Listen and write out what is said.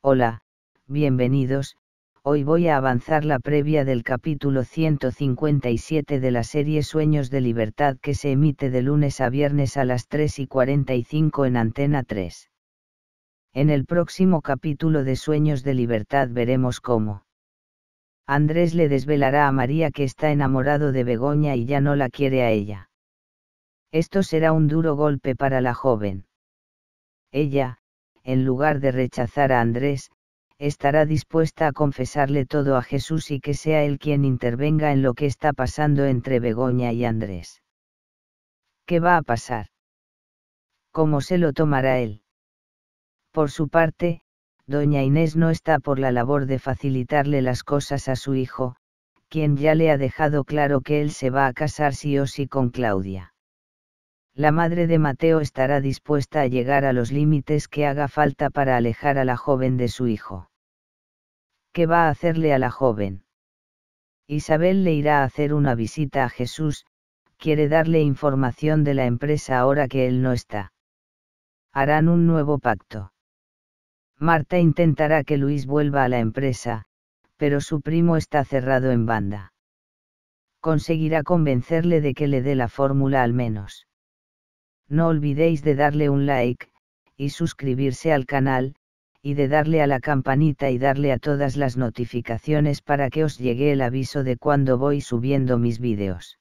Hola, bienvenidos, hoy voy a avanzar la previa del capítulo 157 de la serie Sueños de Libertad que se emite de lunes a viernes a las 3 y 45 en Antena 3. En el próximo capítulo de Sueños de Libertad veremos cómo. Andrés le desvelará a María que está enamorado de Begoña y ya no la quiere a ella. Esto será un duro golpe para la joven. Ella, en lugar de rechazar a Andrés, estará dispuesta a confesarle todo a Jesús y que sea él quien intervenga en lo que está pasando entre Begoña y Andrés. ¿Qué va a pasar? ¿Cómo se lo tomará él? Por su parte, doña Inés no está por la labor de facilitarle las cosas a su hijo, quien ya le ha dejado claro que él se va a casar sí o sí con Claudia la madre de Mateo estará dispuesta a llegar a los límites que haga falta para alejar a la joven de su hijo. ¿Qué va a hacerle a la joven? Isabel le irá a hacer una visita a Jesús, quiere darle información de la empresa ahora que él no está. Harán un nuevo pacto. Marta intentará que Luis vuelva a la empresa, pero su primo está cerrado en banda. Conseguirá convencerle de que le dé la fórmula al menos. No olvidéis de darle un like, y suscribirse al canal, y de darle a la campanita y darle a todas las notificaciones para que os llegue el aviso de cuando voy subiendo mis vídeos.